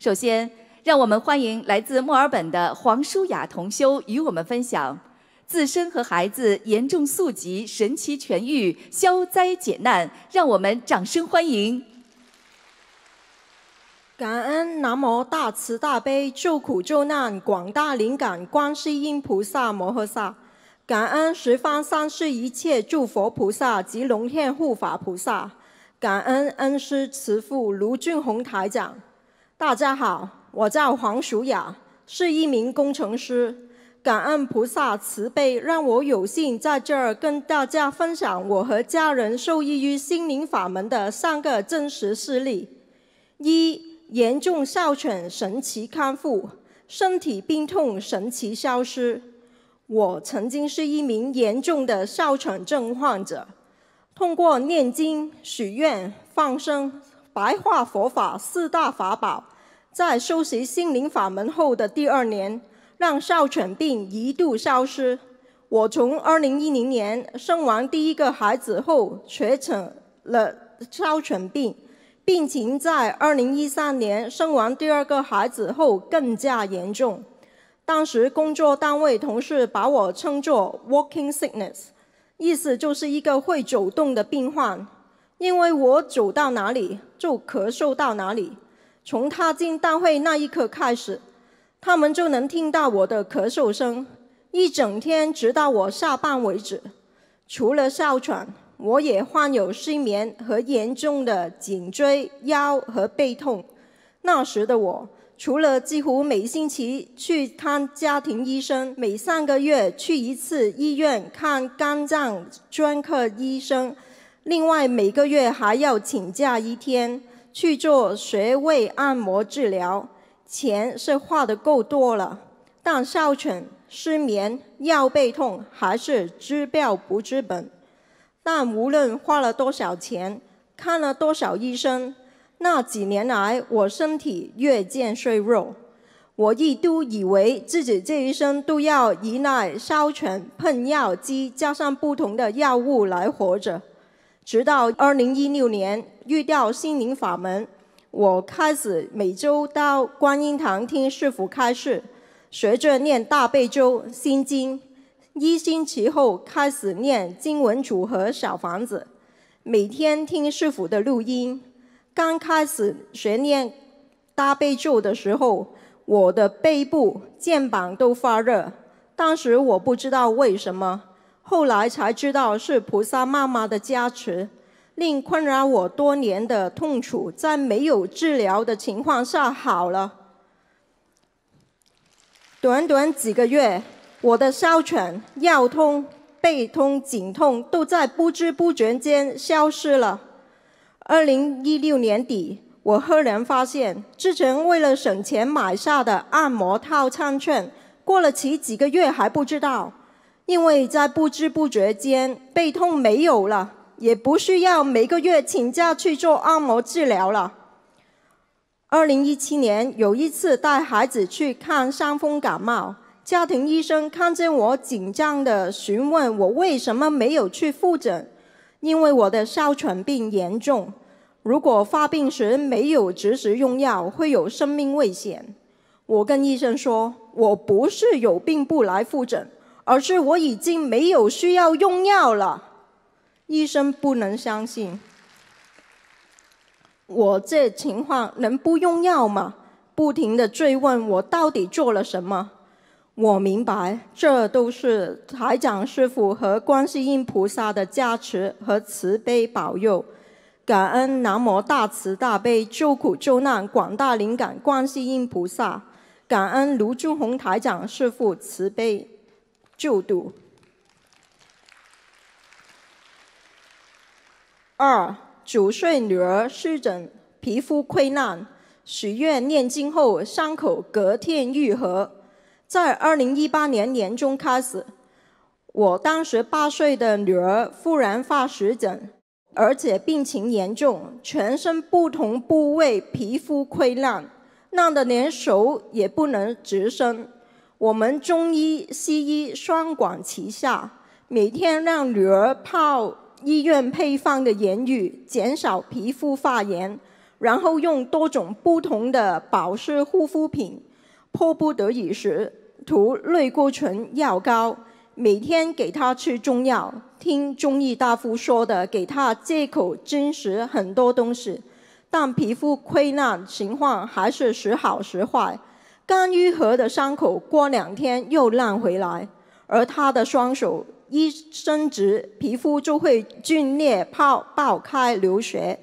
首先，让我们欢迎来自墨尔本的黄舒雅同修与我们分享，自身和孩子严重宿疾神奇痊愈，消灾解难，让我们掌声欢迎。感恩南无大慈大悲救苦救难广大灵感观世音菩萨摩诃萨，感恩十方三世一切诸佛菩萨及龙天护法菩萨，感恩恩师慈父卢俊宏台长。大家好，我叫黄淑雅，是一名工程师。感恩菩萨慈悲，让我有幸在这儿跟大家分享我和家人受益于心灵法门的三个真实事例：一、严重哮喘神奇康复，身体病痛神奇消失。我曾经是一名严重的哮喘症患者，通过念经、许愿、放生。白话佛法四大法宝，在修习心灵法门后的第二年，让哮喘病一度消失。我从二零一零年生完第一个孩子后，确诊了哮喘病，病情在二零一三年生完第二个孩子后更加严重。当时工作单位同事把我称作 “walking sickness”，意思就是一个会走动的病患。因为我走到哪里就咳嗽到哪里，从踏进大会那一刻开始，他们就能听到我的咳嗽声，一整天直到我下班为止。除了哮喘，我也患有失眠和严重的颈椎、腰和背痛。那时的我，除了几乎每星期去看家庭医生，每三个月去一次医院看肝脏专科医生。另外，每个月还要请假一天去做穴位按摩治疗，钱是花的够多了，但哮喘、失眠、腰背痛还是治标不治本。但无论花了多少钱，看了多少医生，那几年来我身体越渐衰弱。我一度以为自己这一生都要依赖哮喘喷药机，加上不同的药物来活着。直到二零一六年遇到心灵法门，我开始每周到观音堂听师傅开示，学着念大悲咒心经。一星期后开始念经文组合小房子，每天听师傅的录音。刚开始学念大悲咒的时候，我的背部肩膀都发热，当时我不知道为什么。后来才知道是菩萨妈妈的加持，令困扰我多年的痛楚在没有治疗的情况下好了。短短几个月，我的哮喘、腰痛、背痛、颈痛都在不知不觉间消失了。二零一六年底，我赫然发现，之前为了省钱买下的按摩套餐券过了期几个月还不知道。因为在不知不觉间，背痛没有了，也不需要每个月请假去做按摩治疗了。二零一七年有一次带孩子去看伤风感冒，家庭医生看见我紧张的询问我为什么没有去复诊，因为我的哮喘病严重，如果发病时没有及时用药，会有生命危险。我跟医生说，我不是有病不来复诊。而是我已经没有需要用药了。医生不能相信，我这情况能不用药吗？不停的追问，我到底做了什么？我明白，这都是台长师傅和观世音菩萨的加持和慈悲保佑。感恩南无大慈大悲救苦救难广大灵感观世音菩萨。感恩卢俊宏台长师父慈悲。就读。二九岁女儿湿疹，皮肤溃烂，许愿念经后伤口隔天愈合。在二零一八年年中开始，我当时八岁的女儿忽然发湿疹，而且病情严重，全身不同部位皮肤溃烂，烂的连手也不能直伸。我们中医西医双管齐下，每天让女儿泡医院配方的盐浴，减少皮肤发炎，然后用多种不同的保湿护肤品。迫不得已时涂类固醇药膏，每天给她吃中药，听中医大夫说的，给她借口、真实很多东西，但皮肤溃烂情况还是时好时坏。刚愈合的伤口过两天又烂回来，而他的双手一伸直，皮肤就会皲裂、泡爆开、流血。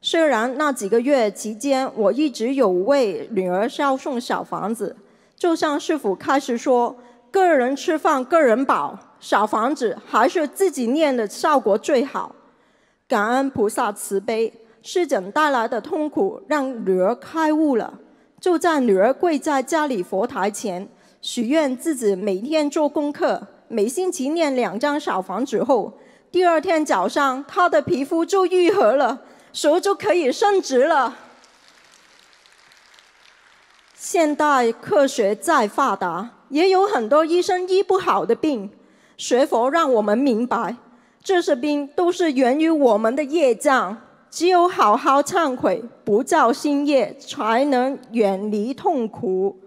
虽然那几个月期间，我一直有为女儿烧送小房子，就像师傅开始说：“个人吃饭，个人饱，小房子还是自己念的效果最好。”感恩菩萨慈悲，施诊带来的痛苦让女儿开悟了。就在女儿跪在家里佛台前许愿，自己每天做功课，每星期念两张小房子后，第二天早上她的皮肤就愈合了，手就可以伸直了。现代科学再发达，也有很多医生医不好的病。学佛让我们明白，这些病都是源于我们的业障。只有好好忏悔，不造新业，才能远离痛苦。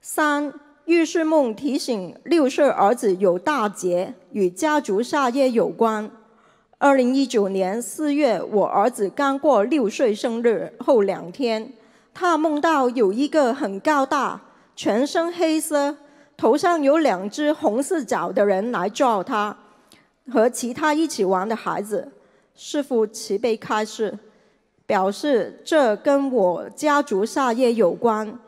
三预示梦提醒六岁儿子有大劫，与家族煞业有关。二零一九年四月，我儿子刚过六岁生日后两天，他梦到有一个很高大、全身黑色、头上有两只红色角的人来抓他和其他一起玩的孩子。师傅慈悲开示，表示这跟我家族下业有关，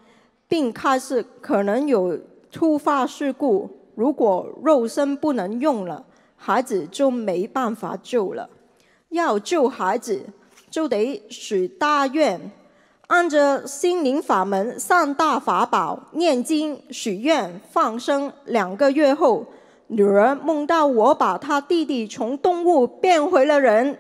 并开示可能有突发事故。如果肉身不能用了，孩子就没办法救了。要救孩子，就得许大愿，按着心灵法门三大法宝念经许愿放生。两个月后。女儿梦到我把她弟弟从动物变回了人。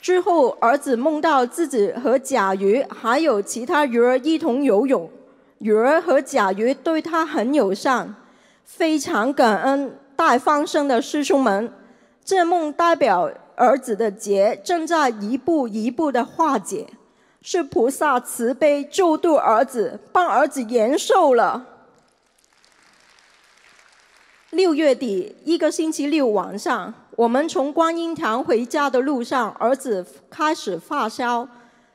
之后，儿子梦到自己和甲鱼还有其他鱼儿一同游泳，鱼儿和甲鱼对他很友善，非常感恩戴方生的师兄们。这梦代表儿子的劫正在一步一步的化解，是菩萨慈悲救度儿子，帮儿子延寿了。六月底一个星期六晚上，我们从观音堂回家的路上，儿子开始发烧，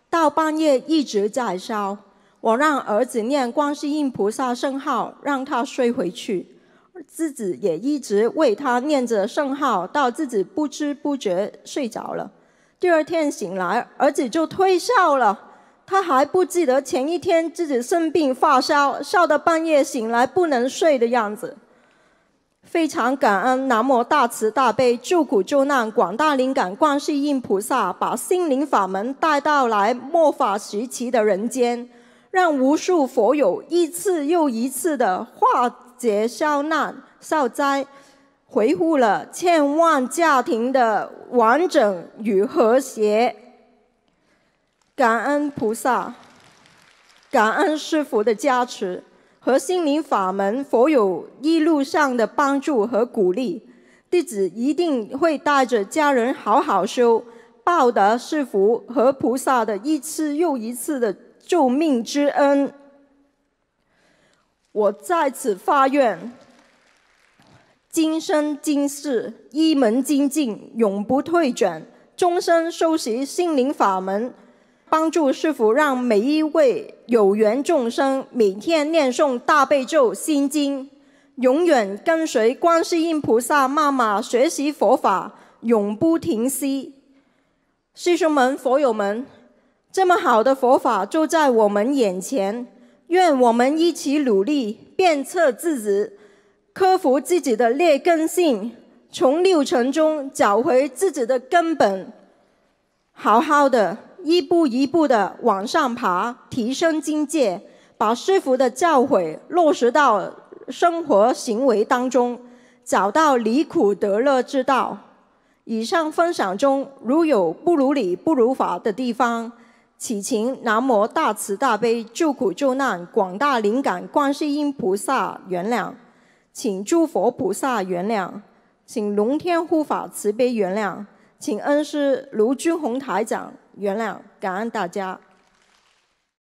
到半夜一直在烧。我让儿子念观世音菩萨圣号，让他睡回去，自己也一直为他念着圣号，到自己不知不觉睡着了。第二天醒来，儿子就退烧了，他还不记得前一天自己生病发烧，烧到半夜醒来不能睡的样子。非常感恩南无大慈大悲救苦救难广大灵感观世音菩萨，把心灵法门带到来末法时期的人间，让无数佛友一次又一次的化解消难消灾，回复了千万家庭的完整与和谐。感恩菩萨，感恩师父的加持。和心灵法门佛友一路上的帮助和鼓励，弟子一定会带着家人好好修，报答师福和菩萨的一次又一次的救命之恩。我在此发愿，今生今世一门精进，永不退转，终身修习心灵法门。帮助师傅让每一位有缘众生每天念诵《大悲咒》心经，永远跟随观世音菩萨妈妈学习佛法，永不停息。师兄们、佛友们，这么好的佛法就在我们眼前，愿我们一起努力，鞭策自己，克服自己的劣根性，从六尘中找回自己的根本，好好的。一步一步的往上爬，提升境界，把师傅的教诲落实到生活行为当中，找到离苦得乐之道。以上分享中，如有不如理、不如法的地方，祈请南无大慈大悲救苦救难广大灵感观世音菩萨原谅，请诸佛菩萨原谅，请龙天护法慈悲原谅，请恩师卢军宏台长。原谅，感恩大家。